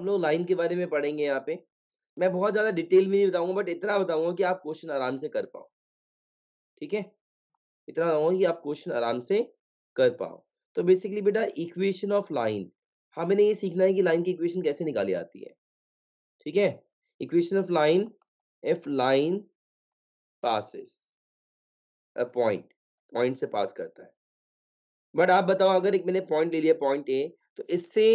हम लोग लाइन के बारे में पढ़ेंगे यहाँ पे मैं बहुत ज्यादा डिटेल में नहीं बताऊंगा बट इतना बताऊंगा कि आप क्वेश्चन आराम से कर पाओ ठीक है इतना बताऊंगा कि आप क्वेश्चन आराम से कर पाओ तो बेसिकली बेटा इक्वेशन ऑफ लाइन हमें ये सीखना है कि लाइन की इक्वेशन कैसे निकाली जाती है ठीक है equation of line if line passes point point से पास करता है बट आप बताओ अगर एक मैंने पॉइंट ले लिया पॉइंट ए तो इससे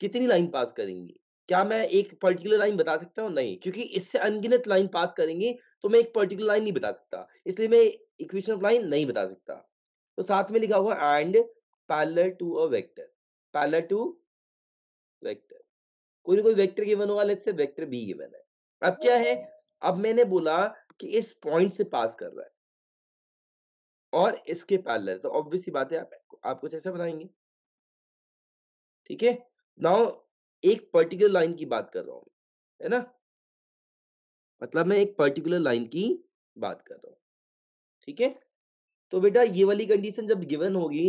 कितनी लाइन पास करेंगी क्या मैं एक पर्टिकुलर लाइन बता सकता हूँ नहीं क्योंकि इससे अनगिनत लाइन पास करेंगे तो मैं एक पर्टिकुलर लाइन नहीं बता सकता इसलिए मैं इक्वेशन ऑफ लाइन नहीं बता सकता तो साथ में लिखा हुआ and parallel to a vector parallel to vector कोई ना कोई वेक्टर गिवन होगा let's say vector B given है अब क्या है अब मैंने बोला कि इस पॉइंट से पास कर रहा है और इसके पैलर तो ऑब्वियसली बात है आप, आप कुछ ऐसा बनाएंगे ठीक है नाउ एक पर्टिकुलर लाइन की बात कर रहा हूं है ना मतलब मैं एक पर्टिकुलर लाइन की बात कर रहा हूं ठीक है तो बेटा ये वाली कंडीशन जब गिवन होगी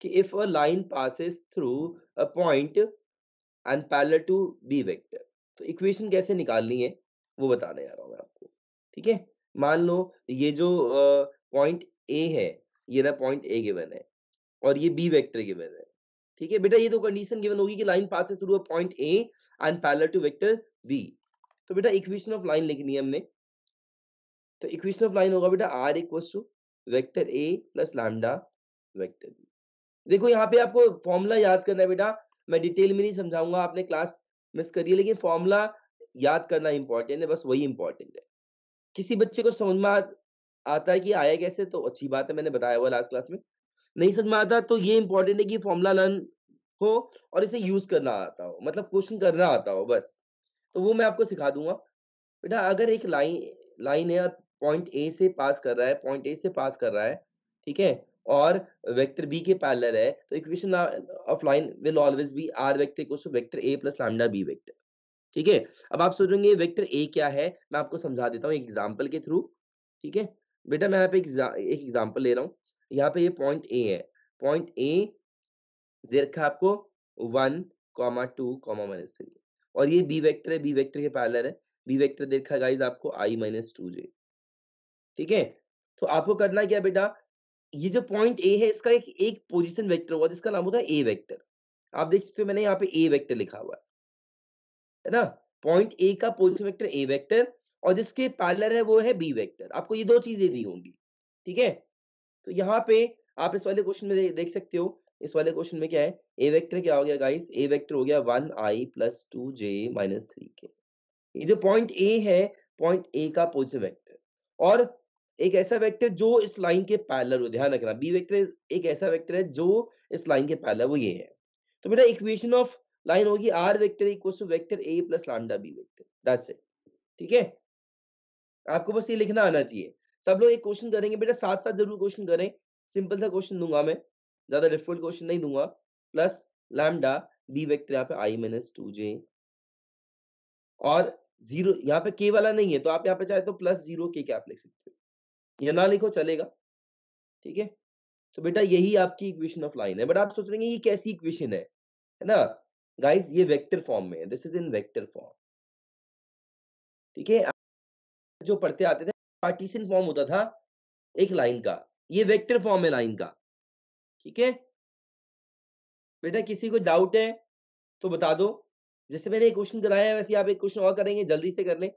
कि if a line passes through a point and parallel to B vector तो इक्वेशन कैसे निकालनी है वो बताने जा रहा हूं मैं आपको ठीक है मान लो ये जो पॉइंट uh, ए है ये ना पॉइंट ए गिवन है और ये बी वेक्टर गिवन है ठीक है बेटा ये तो कंडीशन गिवन होगी कि line passes through a point A and parallel to vector B तो बेटा इक्वेशन ऑफ लाइन लिखनी है हमने तो इक्वेशन ऑफ लाइन होगा बेटा R equal to vector A plus lambda vector B देखो यहाँ पे आपको फॉर्मूला याद करना है बेटा मैं डिटेल में नहीं समझाऊंगा आपने क्लास मिस करी है लेकिन फॉर्मूला याद करना इंपॉर्टेंट है बस वही इंपॉर्टेंट है किसी बच्चे को समझ में आता है कि आया कैसे तो अच्छी बात है मैंने बताया हुआ लास्ट क्लास में नहीं समझ में आता तो ये इंपॉर्टेंट है कि फॉर्मुला लर्न हो और इसे यूज करना आता हो मतलब क्वेश्चन करना आता हो बस तो वो मैं आपको सिखा दूंगा बेटा अगर एक लाइन लाइन है पॉइंट ए से पास कर रहा है पॉइंट ए से पास कर रहा है ठीक है और वेक्टर बी के पैलर है तो equation of line will always be R vector equal to vector A plus lambda B vector ठीक है अब आप सोचेंगे वेक्टर ए क्या है मैं आपको समझा देता हूँ एक एग्जाम्पल के थ्रू ठीक है बेटा मैं यहाँ पे एक एग्जाम्पल ले रहा हूँ यहाँ पे ये पॉइंट ए है पॉइंट ए दे रखा है आपको one comma two comma minus three और ये बी वेक्टर है बी वेक्टर के पैलर है बी वेक्टर देखा गाइज आपको आई माइनस टू जे ठीक है तो आपको करना क्या बेटा ये जो पॉइंट ए है इसका एक एक पोजिशन वेक्टर हुआ जिसका नाम होता है ए वैक्टर आप देख सकते हो मैंने यहाँ पे ए वैक्टर लिखा हुआ है ना पॉइंट ए का पोजिशन वैक्टर ए वैक्टर और जिसके पार्लर है वो है बी वैक्टर आपको ये दो चीजें दी होंगी ठीक है तो यहाँ पे आप इस वाले क्वेश्चन में देख सकते हो इस वाले क्वेश्चन में क्या है ए वेक्टर क्या हो गया गाइस ए वेक्टर हो गया वन आई plus two J minus three K ये जो पॉइंट ए है पॉइंट ए का पॉजिटिव वेक्टर और एक ऐसा वेक्टर जो इस लाइन के पैरलर हो ध्यान रखना बी वेक्टर एक ऐसा वेक्टर है जो इस लाइन के पैरलर वो ये है तो बेटा इक्वेशन ऑफ लाइन होगी R vector equal to vector A plus lambda B vector that's it ठीक है आपको बस ये लिखना आना चाहिए सब लोग एक क्वेश्चन करेंगे बेटा साथ साथ जरूर क्वेश्चन करें सिंपल सा क्वेश्चन दूंगा मैं ज्यादा डिफिकल्ट क्वेश्चन नहीं दूंगा प्लस लैमडा बी वेक्टर यहाँ पे आई माइनस टू जे और जीरो यहाँ पे के वाला नहीं है तो आप यहाँ पे चाहे तो प्लस जीरो के क्या आप लिख सकते हो या ना लिखो चलेगा ठीक है तो बेटा यही आपकी इक्वेशन ऑफ लाइन है बट आप सोच रहे हैं ये कैसी इक्वेशन है है ना गाइस ये वेक्टर फॉर्म में है this is in vector form ठीक है जो पढ़ते आते थे पार्टीशन फॉर्म होता था एक लाइन का ये वेक्टर फॉर्म है लाइन का ठीक है बेटा किसी को डाउट है तो बता दो जैसे मैंने एक क्वेश्चन कराया है वैसे आप एक क्वेश्चन और करेंगे जल्दी से कर लें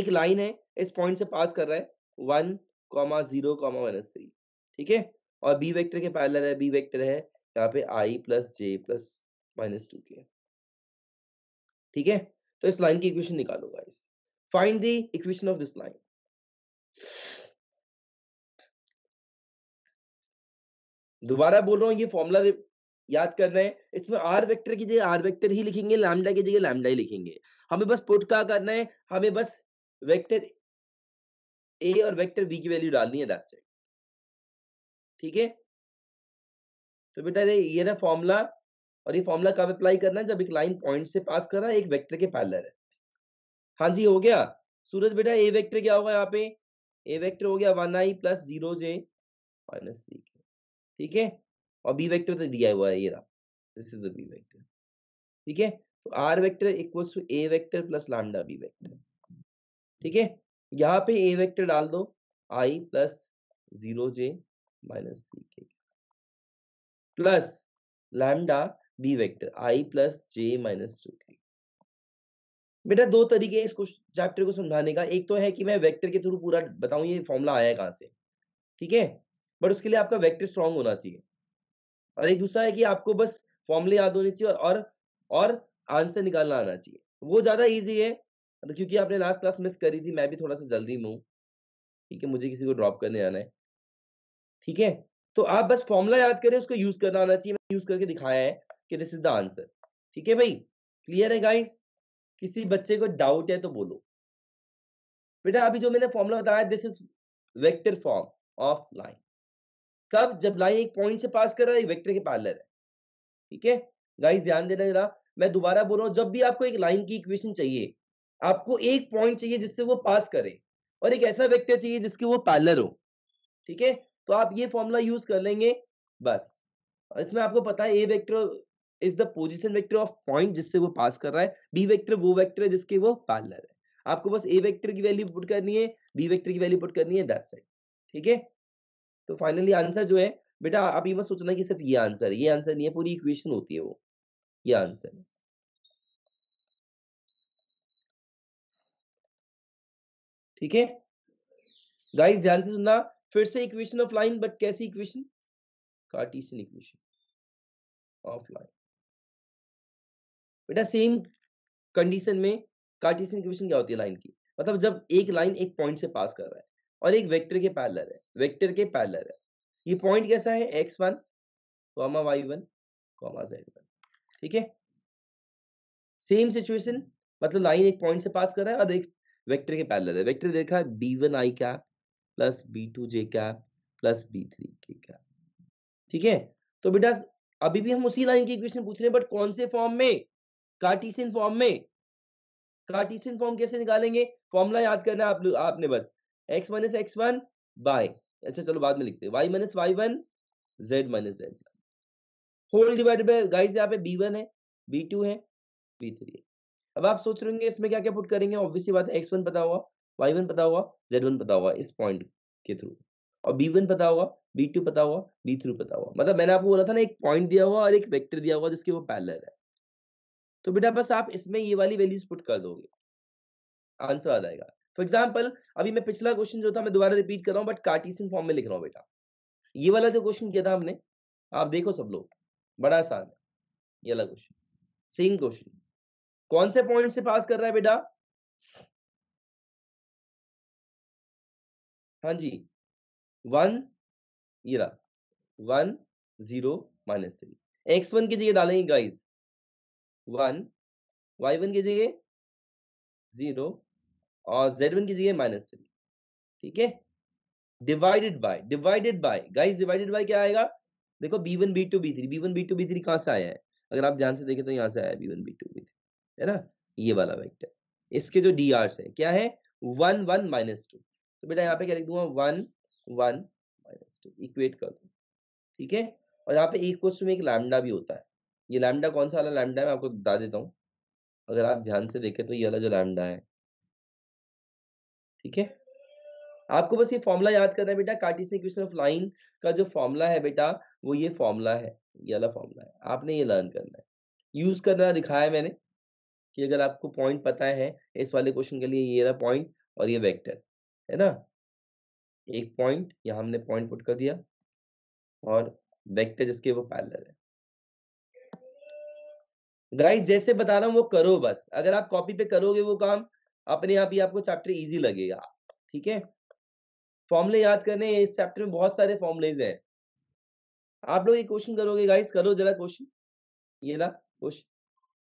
एक लाइन है इस पॉइंट से पास कर रहा है one comma zero comma minus three ठीक है और बी वेक्टर के पैरल है बी वेक्टर है यहाँ पे I plus J plus minus two K ठीक है तो इस लाइन की इक्वेशन निकालो guys find the equation of this line दोबारा बोल रहा हूं ये फॉर्मूला याद करना है इसमें आर वेक्टर की जगह आर वेक्टर ही लिखेंगे लैमडा की जगह लैमडा ही लिखेंगे हमें बस पुट का करना है हमें बस वेक्टर ए और वेक्टर बी की वैल्यू डालनी है दस से ठीक है तो बेटा ये ना फॉर्मूला और ये फॉर्मूला कब अप्लाई करना है जब एक लाइन पॉइंट से पास कर रहा है एक वेक्टर के पैलर है हाँ जी हो गया सूरज बेटा ए वेक्टर क्या होगा यहाँ पे ए वेक्टर हो गया वन आई प्लस जीरो जे माइनस थ्री के ठीक है और बी वेक्टर तो दिया हुआ है ये रहा this is the B vector ठीक है तो R vector equals to A vector plus lambda B vector ठीक है यहाँ पे ए वेक्टर डाल दो I plus zero J minus three K plus lambda B vector I plus J minus two K बेटा दो तरीके हैं इस चैप्टर को समझाने का एक तो है कि मैं वेक्टर के थ्रू पूरा बताऊं ये फॉर्मूला आया है कहाँ से ठीक है बट उसके लिए आपका वेक्टर स्ट्रांग होना चाहिए और एक दूसरा है कि आपको बस फॉर्मूले याद होने चाहिए और और आंसर निकालना आना चाहिए वो ज्यादा ईजी है मतलब क्योंकि आपने लास्ट क्लास मिस करी थी मैं भी थोड़ा सा जल्दी में हूँ ठीक है मुझे किसी को ड्रॉप करने आना है ठीक है तो आप बस फॉर्मूला याद करें उसको यूज करना आना चाहिए यूज करके दिखाया है कि दिस इज द आंसर ठीक है भाई क्लियर है गाइस किसी बच्चे को डाउट है तो बोलो बेटा अभी जो मैंने फॉर्मूला बताया this is vector form of line कब जब लाइन एक पॉइंट से पास कर रहा है वेक्टर के पार्लर है ठीक है गाइस ध्यान देना जरा मैं दोबारा बोल रहा हूँ जब भी आपको एक लाइन की इक्वेशन चाहिए आपको एक पॉइंट चाहिए जिससे वो पास करे और एक ऐसा वेक्टर चाहिए जिसके वो पार्लर हो ठीक है तो आप ये फॉर्मूला यूज कर लेंगे बस इसमें आपको पता है ए vector is the position vector of point जिससे वो पास कर रहा है बी वैक्टर वो वैक्टर है जिसके वो पार्लर है आपको बस ए वैक्टर की वैल्यू पुट करनी है बी वैक्टर की वैल्यू पुट करनी है दस है ठीक है तो फाइनली आंसर जो है बेटा आप ये मत सोचना कि सिर्फ ये आंसर है ये आंसर नहीं है पूरी इक्वेशन होती है वो ये आंसर है ठीक है गाइस ध्यान से सुनना फिर से इक्वेशन ऑफ लाइन बट कैसी equation Cartesian equation of line बेटा सेम कंडीशन में कार्टेशियन इक्वेशन क्या होती है लाइन की मतलब जब एक लाइन एक पॉइंट से पास कर रहा है और एक वेक्टर के पैलर है वेक्टर के पैलर है ये पॉइंट कैसा है X one comma Y one comma Z one ठीक है सेम सिचुएशन मतलब लाइन एक पॉइंट से पास कर रहा है और एक वेक्टर के पैरेलल है वेक्टर देखा है B one I cap plus B two J cap plus B three K cap ठीक है तो बेटा अभी भी हम उसी लाइन की इक्वेशन पूछ रहे हैं बट कौन से फॉर्म में कार्टिसियन फॉर्म में कार्टिसियन फॉर्म कैसे निकालेंगे फॉर्मूला याद करना आप आपने बस X minus X one by अच्छा चलो बाद में लिखते हैं Y minus Y one Z minus Z whole divided by guys यहाँ पे बी वन है बी टू है बी थ्री है अब आप सोच रहे होंगे इसमें क्या क्या पुट करेंगे ऑब्वियसली बात है एक्स वन पता हुआ वाई वन पता हुआ जेड वन पता हुआ इस पॉइंट के थ्रू और बी वन पता हुआ बी टू पता हुआ बी थ्री पता हुआ मतलब मैंने आपको बोला था ना एक पॉइंट दिया हुआ और एक वेक्टर दिया हुआ जिसके वो पैलर है तो बेटा बस आप इसमें ये वाली वैल्यूज पुट कर दोगे आंसर आ जाएगा फॉर एग्जाम्पल अभी मैं पिछला क्वेश्चन जो था मैं दोबारा रिपीट कर रहा हूँ बट कार्टिसियन फॉर्म में लिख रहा हूँ बेटा ये वाला जो क्वेश्चन किया था हमने आप देखो सब लोग बड़ा आसान है ये वाला क्वेश्चन सेम क्वेश्चन कौन से पॉइंट से पास कर रहा है बेटा हाँ जी वन ये रहा one zero minus three X one की जगह डालेंगे गाइस वन वाई वन की जगह जीरो और जेड वन की जगह माइनस थ्री ठीक है divided by divided by guys divided by क्या आएगा देखो B one B two B three B one B two B three कहाँ से आया है अगर आप ध्यान से देखें तो यहाँ से आया B one B two B three है ना ये वाला वेक्टर इसके जो डी आर्स है क्या है वन वन माइनस टू तो बेटा यहाँ पे क्या लिख दूंगा one one minus two equate कर दू ठीक है और यहाँ पे एक क्वेश्चन में एक लैमडा भी होता है ये लैमडा कौन सा वाला लैमडा है मैं आपको बता देता हूँ अगर आप ध्यान से देखें तो ये वाला जो लैमडा है ठीक है आपको बस ये फॉर्मूला याद करना है बेटा कार्टिसियन इक्वेशन ऑफ लाइन का जो फॉर्मूला है बेटा वो ये फॉर्मूला है ये वाला फॉर्मूला है आपने ये लर्न करना है यूज करना दिखाया मैंने कि अगर आपको पॉइंट पता है इस वाले क्वेश्चन के लिए ये रहा पॉइंट और ये वेक्टर है ना एक पॉइंट यहाँ हमने पॉइंट पुट कर दिया और वेक्टर जिसके वो पैलर है गाइस जैसे बता रहा हूँ वो करो बस अगर आप कॉपी पे करोगे वो काम अपने आप ही आपको चैप्टर इजी लगेगा ठीक है फॉर्मुले याद करने इस चैप्टर में बहुत सारे फॉर्मुलेज हैं आप लोग ये क्वेश्चन करोगे गाइस करो जरा क्वेश्चन ये ना क्वेश्चन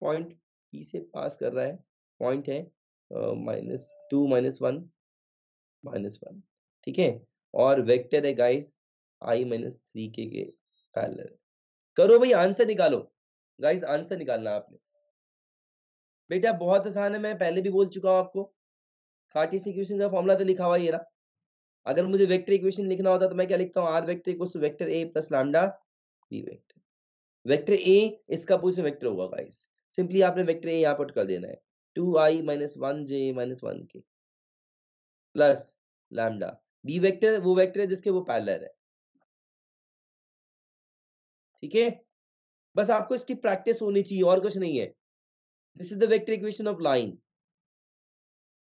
पॉइंट पी से पास कर रहा है पॉइंट है minus two minus one minus one ठीक है और वेक्टर है गाइस आई माइनस थ्री के के पैरेलल करो भाई आंसर निकालो गाइस आंसर निकालना आपने बेटा बहुत आसान है मैं पहले भी बोल चुका हूँ आपको खाटी कार्टिस इक्वेशन का फॉर्मूला तो लिखा हुआ ये रहा अगर मुझे वेक्टर इक्वेशन लिखना होता तो मैं क्या लिखता हूँ R vector vector A plus lambda B vector vector A इसका पोजिशन वेक्टर होगा गाइस सिंपली आपने वेक्टर ए यहाँ पुट कर देना है टू आई minus one J minus one K plus lambda B vector वो वेक्टर है जिसके वो पैलर है ठीक है बस आपको इसकी प्रैक्टिस होनी चाहिए और कुछ नहीं है this is the vector equation of line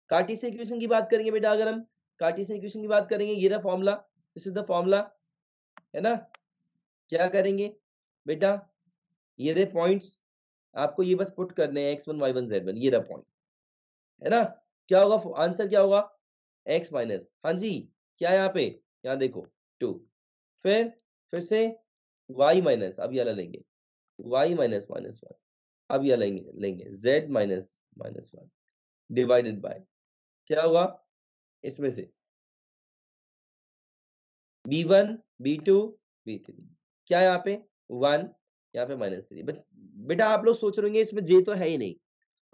Cartesian equation की बात करेंगे बेटा अगर हम कार्टेशियन इक्वेशन की बात करेंगे ये रहा formula this is the formula है ना क्या करेंगे बेटा ये रहे पॉइंट्स आपको ये बस पुट करने हैं X one Y one Z one ये रहा पॉइंट है ना क्या होगा आंसर क्या होगा एक्स माइनस हाँ जी क्या यहाँ पे यहाँ देखो टू फिर फिर से वाई माइनस अभी ये लेंगे वाई माइनस माइनस वन अब यह लेंगे लेंगे Z minus minus one divided by क्या होगा इसमें से B one B two B three क्या यहाँ पे वन यहाँ पे माइनस थ्री बट बेटा आप लोग सोच रहे इसमें जे तो है ही नहीं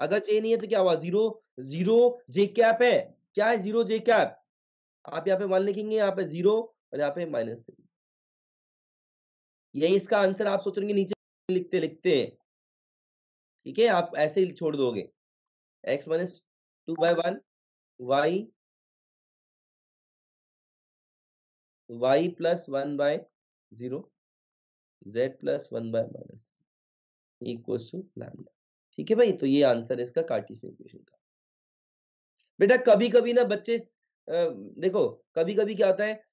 अगर जे नहीं है तो क्या हुआ जीरो जीरो जे कैप है क्या है जीरो जे कैप आप यहाँ पे वन लिखेंगे यहाँ पे जीरो और यहाँ पे माइनस थ्री यही इसका आंसर आप सोच रहे नीचे लिखते लिखते ठीक है आप ऐसे ही छोड़ दोगे X minus two by one Y Y plus one by zero Z plus one by minus two lambda ठीक है भाई तो ये आंसर है इसका कार्टिसियन इक्वेशन का बेटा कभी कभी ना बच्चे देखो कभी कभी क्या होता है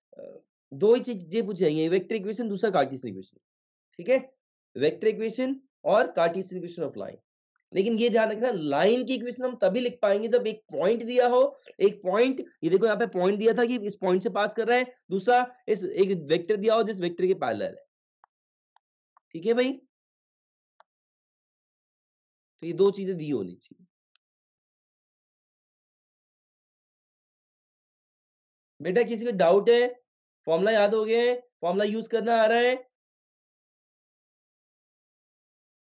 दो ही चीजें पूछ जाएंगे वेक्टर इक्वेशन दूसरा कार्टिसियन इक्वेशन ठीक है वेक्टर इक्वेशन और कार्टेशियन इक्वेशन ऑफ लाइन लेकिन ये ध्यान रखना लाइन की इक्वेशन हम तभी लिख पाएंगे जब एक पॉइंट दिया हो एक पॉइंट ये देखो यहाँ पे पॉइंट दिया था कि इस पॉइंट से पास कर रहा है दूसरा इस एक वेक्टर दिया हो जिस वेक्टर के पैरेलल है ठीक है भाई तो ये दो चीजें दी होनी चाहिए बेटा किसी को डाउट है फॉर्मूला याद हो गया है फॉर्मूला यूज करना आ रहा है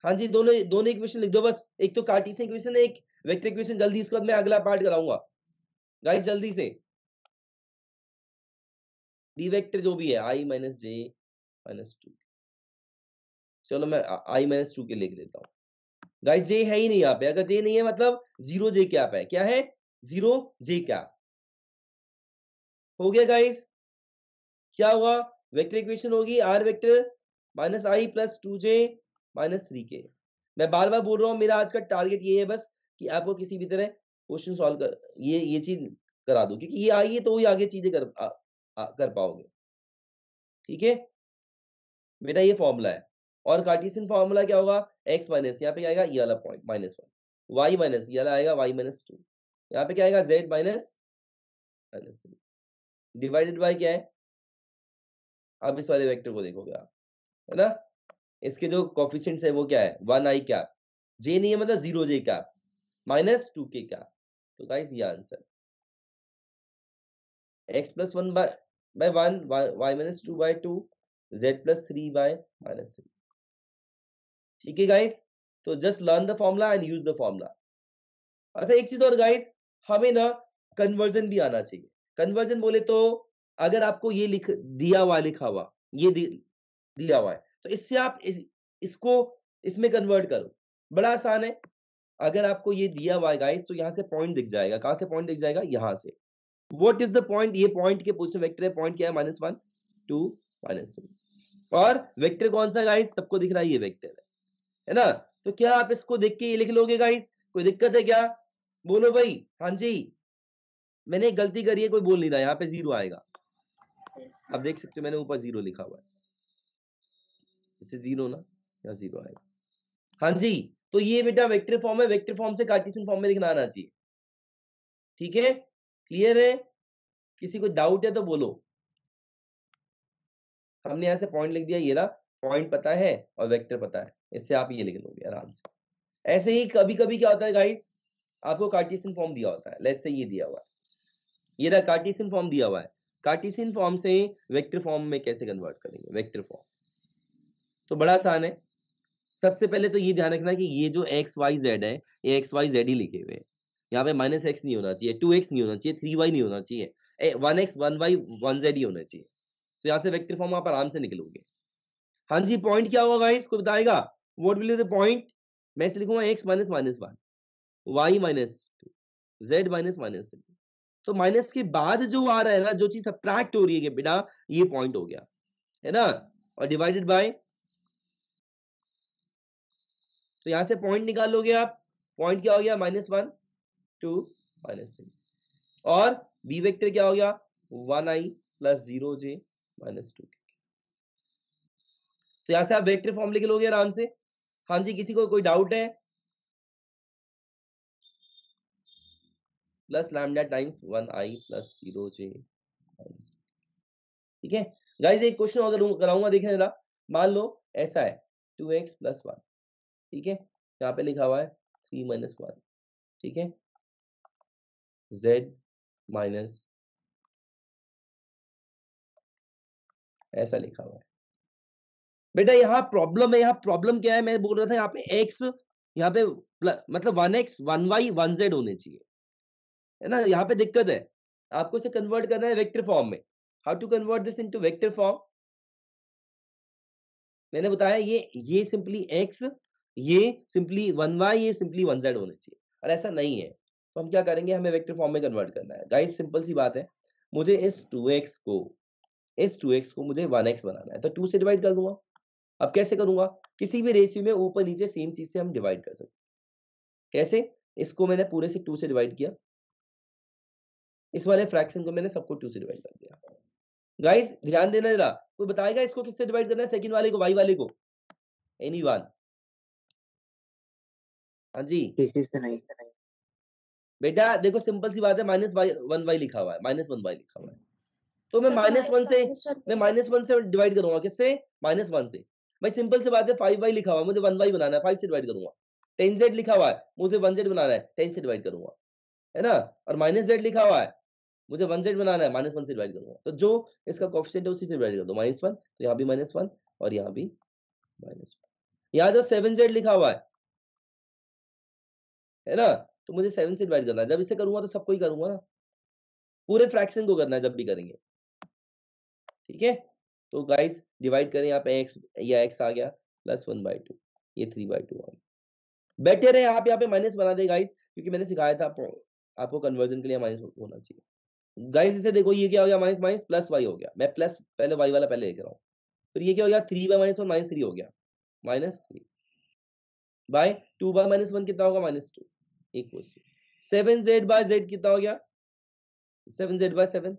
हाँ जी दोनों दोनों इक्वेशन लिख दो बस एक तो कार्टिसियन इक्वेशन है एक वेक्टर इक्वेशन जल्दी इसके बाद मैं अगला पार्ट कराऊंगा गाइस जल्दी से डी वेक्टर जो भी है I minus J minus two चलो मैं आई माइनस टू के लिख देता हूँ गाइस जे है ही नहीं यहाँ पे अगर जे नहीं है मतलब जीरो जे क्या है क्या है जीरो जे क्या हो गया गाइस क्या हुआ वेक्टर इक्वेशन होगी आर वेक्टर माइनस आई plus two J minus three K मैं बार बार बोल रहा हूँ मेरा आज का टारगेट ये है बस कि आपको किसी भी तरह क्वेश्चन सॉल्व कर ये ये चीज करा दो क्योंकि ये आई है तो वही आगे चीजें कर आ, आ, कर पाओगे ठीक है बेटा ये फॉर्मूला है और कार्टिसन फॉर्मूला क्या होगा एक्स माइनस यहाँ पे आएगा ये वाला point minus one Y minus ये वाला आएगा वाई माइनस टू यहाँ पे क्या आएगा Z minus minus three divided by क्या है आप इस वाले वेक्टर को देखोगे आप है ना इसके जो कॉफिशेंट्स है वो क्या है वन आई क्या जे नहीं है मतलब जीरो जे क्या माइनस टू के क्या तो गाइस ये answer X plus one by one Y minus two by two Z plus three by minus three ठीक है गाइस तो just learn the formula and use the formula अच्छा एक चीज और गाइस हमें ना कन्वर्जन भी आना चाहिए कन्वर्जन बोले तो अगर आपको ये लिख दिया हुआ लिखा हुआ ये दि, दिया हुआ है तो इससे आप इस, इसको इसमें कन्वर्ट करो बड़ा आसान है अगर आपको ये दिया हुआ है गाइस तो यहाँ से पॉइंट दिख जाएगा कहाँ से पॉइंट दिख जाएगा यहाँ से वट इज द पॉइंट ये पॉइंट के पूछे वैक्टर है पॉइंट क्या है minus one two minus three और वेक्टर कौन सा गाइस सबको दिख रहा है ये वेक्टर है है ना तो क्या आप इसको देख के ये लिख लोगे गाइस कोई दिक्कत है क्या बोलो भाई हाँ जी मैंने गलती करी है कोई बोल नहीं रहा यहाँ पे जीरो आएगा आप देख सकते हो मैंने ऊपर जीरो लिखा हुआ है इससे जीरो ना यहाँ जीरो आएगा हाँ जी तो ये बेटा वेक्टर फॉर्म है वेक्टर फॉर्म से कार्टेशियन फॉर्म में लिखना आना चाहिए ठीक है क्लियर है किसी को डाउट है तो बोलो हमने यहां से पॉइंट लिख दिया ये ना पॉइंट पता है और वेक्टर पता है इससे आप ये लिख लोगे आराम से ऐसे ही कभी कभी क्या होता है गाइस आपको कार्टेशियन फॉर्म दिया होता है लेट्स से ये दिया हुआ है ये ना कार्टेशियन फॉर्म दिया हुआ है कार्टेशियन फॉर्म से वेक्टर फॉर्म में कैसे कन्वर्ट करेंगे वेक्टर फॉर्म तो बड़ा आसान है सबसे पहले तो ये ध्यान रखना कि ये जो एक्स वाई जेड है ये एक्स वाई जेड ही लिखे हुए यहाँ पे माइनस एक्स नहीं होना चाहिए टू एक्स नहीं होना चाहिए थ्री वाई नहीं होना चाहिए one x one Y one z ही होना चाहिए तो यहाँ से वेक्टर फॉर्म आप आराम से निकलोगे हाँ जी पॉइंट क्या होगा इसको बताएगा वॉट विल पॉइंट मैं लिखूंगा x minus minus one Y minus two z minus minus three तो माइनस के बाद जो आ रहा है ना जो चीज सब्ट्रैक्ट हो रही है बेटा ये पॉइंट हो गया है ना और डिवाइडेड बाय तो यहां से पॉइंट निकाल लोगे आप पॉइंट क्या हो गया minus one two minus three और बी वेक्टर क्या हो गया वन आई प्लस जीरो जे माइनस टू तो यहां से आप वेक्टर फॉर्म लिख लोगे आराम से हाँ जी किसी को कोई डाउट है प्लस लैमडा टाइम्स वन आई प्लस जीरो जे ठीक है गाइस एक क्वेश्चन अगर कराऊंगा देखें जरा मान लो ऐसा है टू एक्स प्लस वन ठीक है यहाँ पे लिखा हुआ है थ्री माइनस वन ठीक है z माइनस ऐसा लिखा हुआ है बेटा यहाँ प्रॉब्लम है यहाँ प्रॉब्लम क्या है मैं बोल रहा था यहाँ पे x यहाँ पे मतलब one x one Y one z होने चाहिए है ना यहाँ पे दिक्कत है आपको इसे कन्वर्ट करना है वेक्टर फॉर्म में how to convert this into vector form मैंने बताया ये ये सिंपली एक्स ये सिंपली वन वाई ये सिंपली वन जेड होना चाहिए और ऐसा नहीं है तो हम क्या करेंगे हमें वेक्टर फॉर्म में कन्वर्ट करना है गाइस सिंपल सी बात है मुझे इस टू एक्स को इस टू एक्स को मुझे वन एक्स बनाना है तो टू से डिवाइड कर दूंगा अब कैसे करूंगा किसी भी रेशियो में ऊपर नीचे सेम चीज से हम डिवाइड कर सकते कैसे इसको मैंने पूरे से टू से डिवाइड किया इस वाले फ्रैक्शन को मैंने सबको टू से डिवाइड कर दिया गाइस ध्यान देना जरा कोई बताएगा इसको किससे डिवाइड करना है सेकंड वाले को वाई वाले को एनी वन हाँ जी किसी से नहीं बेटा देखो सिंपल सी बात है माइनस वन वाई लिखा हुआ है माइनस वन वाई लिखा हुआ है तो मैं माइनस वन से मैं माइनस वन से डिवाइड करूंगा किससे माइनस वन से भाई सिंपल से बात है फाइव वाई लिखा हुआ है मुझे वन वाई बनाना है फाइव से डिवाइड करूंगा टेन जेड लिखा हुआ है मुझे वन जेड बनाना है टेन से डिवाइड करूंगा है ना और माइनस जेड लिखा हुआ है मुझे वन जेड बनाना है माइनस वन से डिवाइड करूंगा तो जो इसका कॉफिशेंट है उसी से डिवाइड कर दो माइनस वन तो यहाँ भी माइनस वन और यहाँ भी माइनस वन यहाँ जो सेवन जेड लिखा हुआ है है ना तो मुझे सेवन से डिवाइड करना है जब इसे करूंगा तो सबको ही करूंगा ना पूरे फ्रैक्शन को करना है जब भी करेंगे ठीक है तो गाइस डिवाइड करें यहाँ पे एक्स या एक्स आ गया प्लस वन बाई टू ये थ्री बाई टू आ गया बेटर है आप यहाँ पे माइनस बना दे गाइस क्योंकि मैंने सिखाया था आपको आपको कन्वर्जन के लिए माइनस होना चाहिए गाइस इसे देखो ये क्या हो गया माइनस माइनस प्लस वाई हो गया मैं प्लस पहले वाई वाला पहले लेकर रहा हूँ फिर ये क्या हो गया three by minus one minus three हो गया minus three by two by minus one कितना होगा minus two seven z by z कितना हो गया seven z by seven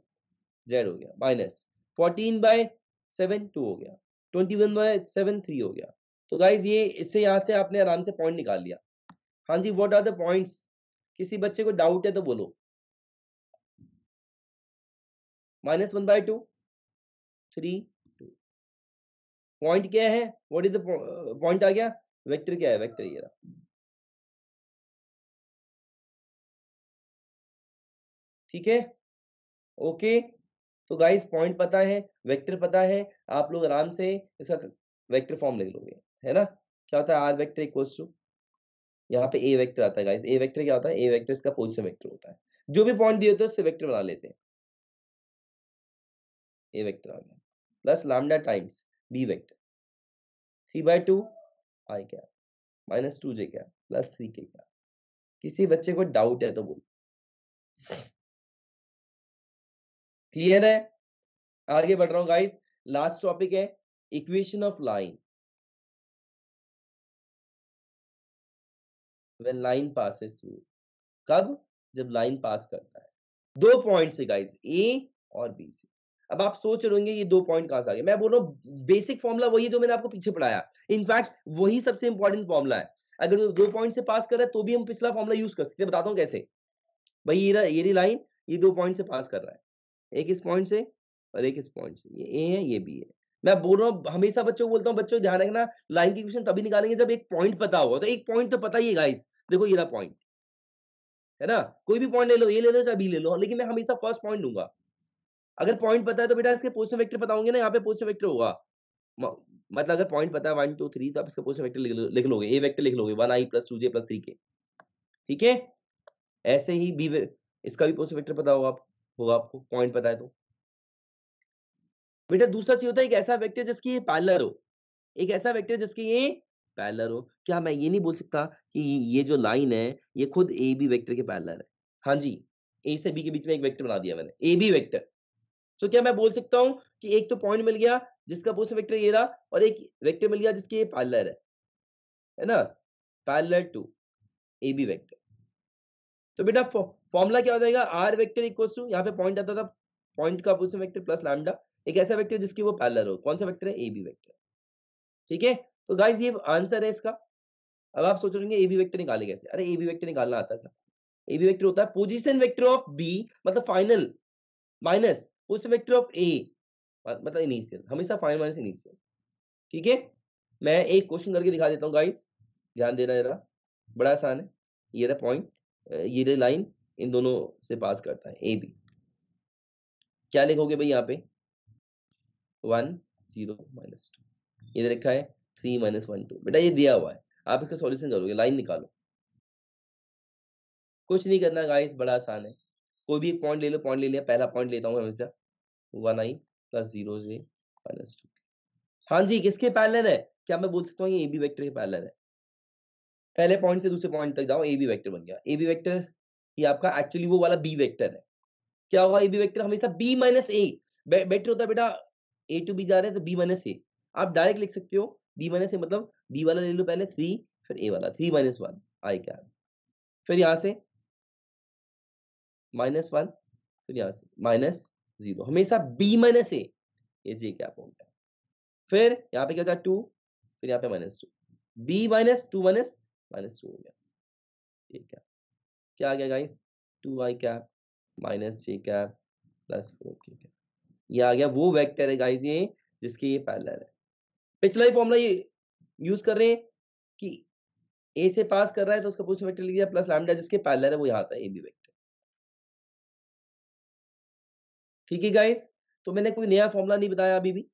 z हो गया minus fourteen by seven two हो गया twenty one by seven three हो गया तो गाइज ये इससे यहाँ से आपने आराम से पॉइंट निकाल लिया हाँ जी आर द पॉइंट्स किसी बच्चे को डाउट है तो बोलो minus one by two three two point क्या है वॉट इज द पॉइंट आ गया वेक्टर क्या है वेक्टर ये रहा ठीक है ओके तो गाइस पॉइंट पता है वेक्टर पता है आप लोग आराम से इसका वेक्टर फॉर्म लिख लोगे है ना क्या होता है आर वेक्टर इक्वल टू यहाँ पे ए वेक्टर आता है गाइस ए वेक्टर क्या होता है ए वेक्टर इसका पोजिशन वेक्टर होता है जो भी पॉइंट दिए होते हैं उससे वेक्टर बना लेते हैं ए वेक्टर आ गया plus lambda times b vector three by two i क्या माइनस टू जे क्या प्लस थ्री के क्या किसी बच्चे को डाउट है तो बोल क्लियर है आगे बढ़ रहा हूं गाइस लास्ट टॉपिक है equation of line when line passes through कब जब लाइन पास करता है दो पॉइंट से गाइस ए और बी से अब आप सोच रहे होंगे ये दो पॉइंट कहां से आ गए मैं बोल रहा हूँ बेसिक फॉर्मुला वही जो मैंने आपको पीछे पढ़ाया इनफैक्ट वही सबसे इंपॉर्टेंट फॉर्मुला है अगर तो दो पॉइंट से पास कर रहा है तो भी हम पिछला फॉर्मुला यूज कर सकते हैं बताता हूँ कैसे भाई ये रही लाइन ये दो पॉइंट से पास कर रहा है एक इस पॉइंट से और एक इस पॉइंट से ये ए है ये बी है मैं बोल रहा हूँ हमेशा बच्चों को बोलता हूँ बच्चों ध्यान रखना लाइन की क्वेश्चन तभी निकालेंगे जब एक पॉइंट पता हो तो एक पॉइंट तो पता ही है गाइस देखो ये रहा पॉइंट है ना कोई भी पॉइंट ले लो ये ले लो चाहे बी ले लो लेकिन मैं हमेशा फर्स्ट पॉइंट लूंगा अगर पॉइंट पता है तो बेटा इसके पोस्टर वेक्टर पता होंगे ना यहाँ पे पोस्टर वेक्टर होगा मतलब अगर पॉइंट पता है वन टू थ्री तो आप इसका पोस्टर वेक्टर लिख लोगे ए वेक्टर लिख लोगे वन आई plus two j plus three के ठीक है ऐसे ही बी इसका भी पोस्टर वेक्टर पता होगा आप होगा आपको पॉइंट बताए तो बेटा दूसरा चीज होता है एक ऐसा वेक्टर जिसकी ये पैलर हो एक ऐसा वेक्टर जिसकी ये पैलर हो क्या मैं ये नहीं बोल सकता कि ये जो लाइन है ये खुद ए बी वेक्टर के पैलर है हाँ जी ए से बी के बीच में एक वेक्टर बना दिया मैंने ए बी वेक्टर तो क्या मैं बोल सकता हूँ कि एक तो पॉइंट मिल गया जिसका पोस्ट वेक्टर ये रहा और एक वेक्टर मिल गया जिसके ये पैलर है है ना parallel to AB B vector तो बेटा फॉर्मुला क्या हो जाएगा आर वेक्टर इक्वल टू यहाँ पे पॉइंट आता था पॉइंट का अपोजिट वेक्टर प्लस लैम्डा एक ऐसा वेक्टर जिसकी वो पैरलर हो कौन सा वेक्टर है ए बी वेक्टर ठीक है तो गाइज ये आंसर है इसका अब आप सोच रहे ए बी वेक्टर निकाले कैसे अरे ए बी वेक्टर निकालना आता था ए बी वेक्टर होता है पोजिशन वेक्टर ऑफ बी मतलब final minus position vector of A मतलब इनिशियल हमेशा फाइनल माइनस इनिशियल ठीक है मैं एक क्वेश्चन करके दिखा देता हूँ गाइस ध्यान देना जरा बड़ा आसान है ये रहा पॉइंट ये रही लाइन इन दोनों से पास करता है ए बी क्या लिखोगे भाई यहाँ पे वन जीरो माइनस टू ये लिखा है थ्री माइनस वन टू बेटा ये दिया हुआ है आप इसका सॉल्यूशन करोगे लाइन निकालो कुछ नहीं करना गाइस बड़ा आसान है कोई भी पॉइंट ले लो पॉइंट ले लिया पहला पॉइंट लेता हूँ हमेशा वन आई प्लस जीरो जे माइनस टू हाँ जी किसके पैरेलल है क्या मैं बोल सकता हूँ ये ए बी वेक्टर के पैरेलल है पहले पॉइंट से दूसरे पॉइंट तक जाओ ए बी वेक्टर बन गया ए बी वेक्टर ये आपका एक्चुअली वो वाला बी वेक्टर है क्या होगा ये बी वेक्टर हमेशा बी माइनस ए बेटर होता है बेटा ए टू बी जा रहे हैं तो बी माइनस ए आप डायरेक्ट लिख सकते हो बी माइनस ए मतलब बी वाला ले लो पहले थ्री फिर ए वाला थ्री माइनस वन आई क्या फिर यहां से माइनस वन फिर यहां से माइनस जीरो हमेशा बी माइनस ए ये जे क्या होता है फिर यहाँ पे क्या होता है टू फिर यहाँ पे minus two b minus two minus minus two हो गया ठीक है क्या आ गया guys two y cap minus j cap plus four k cap ये आ गया वो वेक्टर है गाइस ये जिसके ये पैरलर है पिछला ही फॉर्मूला ये यूज कर रहे हैं कि ए से पास कर रहा है तो उसका पोजिशन वेक्टर लिख दिया प्लस लैम्डा जिसके पैरेलल है वो यहाँ आता है ए बी वैक्टर ठीक है गाइस तो मैंने कोई नया फॉर्मूला नहीं बताया अभी भी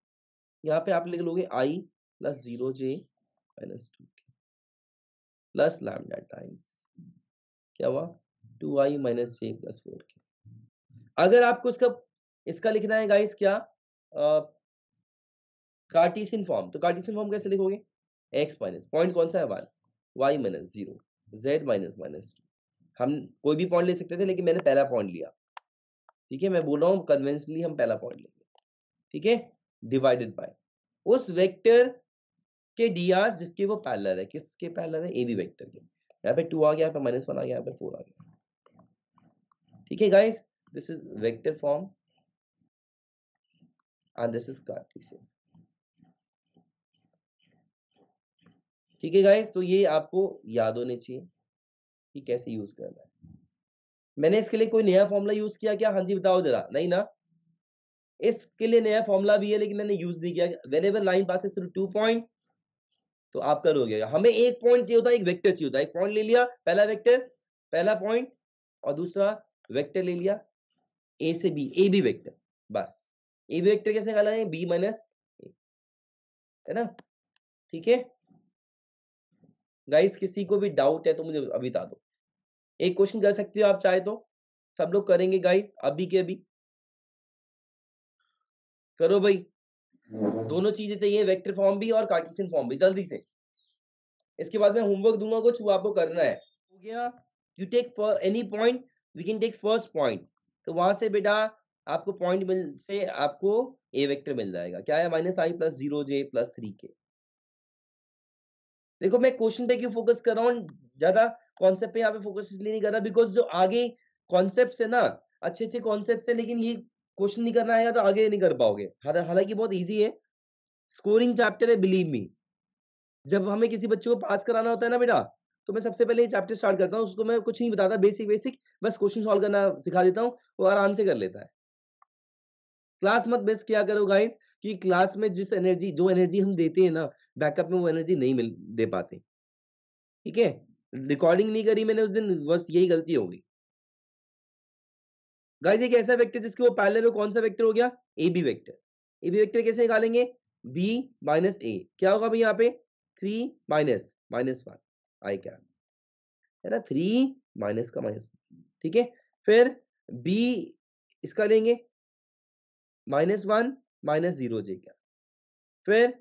यहाँ पे आप लिख लोगे i plus zero J minus two k plus lambda times क्या हुआ टू आई minus c plus four k अगर आपको इसका इसका लिखना है गाइस क्या कार्टिसियन फॉर्म तो कार्टिसियन फॉर्म कैसे लिखोगे एक्स माइनस पॉइंट कौन सा है one Y minus zero z minus minus two हम कोई भी पॉइंट ले सकते थे लेकिन मैंने पहला पॉइंट लिया ठीक है मैं बोल रहा हूँ कन्वेंशनली हम पहला पॉइंट लेंगे ठीक है डिवाइडेड बाय उस वेक्टर के डीआर जिसके वो पैलर है किसके पैलर है ए बी वेक्टर के यहाँ पे टू आ गया माइनस वन आ गया यहाँ पे फोर आ गया ठीक है guys this is vector form and this is Cartesian ठीक है गाइस तो ये आपको याद होने चाहिए कि कैसे यूज करना है मैंने इसके लिए कोई नया फॉर्मूला यूज किया क्या हाँ जी बताओ जरा नहीं ना इसके लिए नया फॉर्मूला भी है लेकिन मैंने यूज नहीं किया whenever line pass through two point तो आपका रो गया हमें एक पॉइंट चाहिए होता है एक वेक्टर चाहिए होता है एक पॉइंट ले लिया पहला वेक्टर पहला पॉइंट और दूसरा वेक्टर ले लिया ए से बी ए बी वेक्टर बस ए बी वेक्टर कैसे निकाला है बी माइनस है ना ठीक है गाइस किसी को भी डाउट है तो मुझे अभी बता दो एक क्वेश्चन कर सकते हो आप चाहे तो सब लोग करेंगे गाइस अभी के अभी करो भाई हम्म। दोनों चीजें चाहिए वेक्टर फॉर्म भी और कार्टेशियन फॉर्म भी जल्दी से इसके बाद मैं होमवर्क दूंगा कुछ वो आपको करना है हो गया you take any point we can take first point तो वहां से बेटा आपको पॉइंट मिल से आपको ए वेक्टर मिल जाएगा क्या है माइनस आई प्लस जीरो जे प्लस थ्री के देखो मैं क्वेश्चन पे क्यों फोकस कर रहा हूँ ज्यादा कॉन्सेप्ट पे यहाँ पे फोकस इसलिए नहीं कर रहा बिकॉज जो आगे कॉन्सेप्ट है ना अच्छे अच्छे कॉन्सेप्ट है लेकिन ये क्वेश्चन नहीं करना आएगा तो आगे नहीं कर पाओगे हालांकि बहुत ईजी है स्कोरिंग चैप्टर है बिलीव मी जब हमें किसी बच्चे को पास कराना होता है ना बेटा तो मैं सबसे पहले ये चैप्टर स्टार्ट करता हूँ उसको मैं कुछ नहीं बताता बेसिक बेसिक बस क्वेश्चन सॉल्व करना सिखा देता हूँ वो आराम से कर लेता है क्लास मत बेस किया करो गाइस कि क्लास में जिस एनर्जी जो एनर्जी हम देते हैं ना बैकअप में वो एनर्जी नहीं मिल दे पाते ठीक है रिकॉर्डिंग नहीं करी मैंने उस दिन बस यही गलती होगी गाइस एक ऐसा वेक्टर जिसके वो पैरेलल हो कौन सा वेक्टर हो गया A B vector A B vector कैसे निकालेंगे बी माइनस ए क्या होगा भाई यहाँ पे three minus minus one i क्या है ना थ्री माइनस का माइनस ठीक है फिर बी इसका लेंगे minus one minus zero j क्या फिर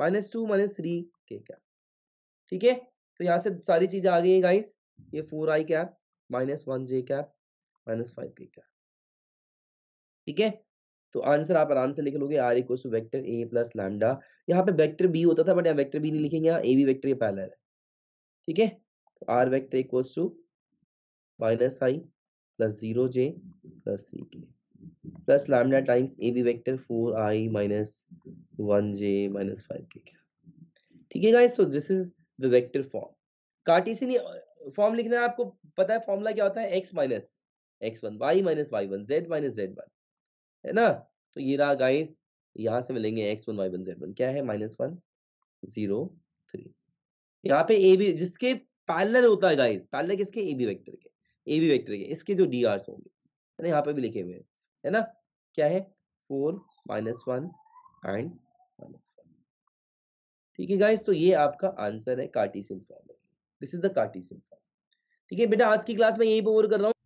माइनस टू माइनस थ्री के क्या ठीक है तो यहां से सारी चीजें आ गई है गाइस ये four i cap minus one j cap minus five k क्या ठीक है तो आंसर आप आराम से लिख लोगे r equal to vector A plus lambda यहाँ पे वेक्टर बी होता था बट यहाँ वेक्टर बी नहीं लिखेंगे यहाँ ए बी वैक्टर ये पैलर है ठीक है तो R vector equal to minus I plus zero J plus C K plus lambda times A B vector four I minus one J minus five K ठीक है guys so this is the vector form Cartesian form लिखना है आपको पता है formula क्या होता है X minus X one Y minus Y one Z minus Z one है ना तो ये रहा गाइस यहाँ से मिलेंगे x one Y one Z one क्या है माइनस वन जीरो थ्री यहाँ पे ए बी जिसके पैरेलल होता है गाइस पैरेलल किसके ए बी वैक्टर के ए बी वैक्टर के इसके जो डी आर्स होंगे है ना यहाँ पे भी लिखे हुए हैं है ना क्या है four minus one and minus one ठीक है गाइस तो ये आपका आंसर है Cartesian form this is the Cartesian form ठीक है बेटा आज की क्लास में यही ओवर कर रहा हूँ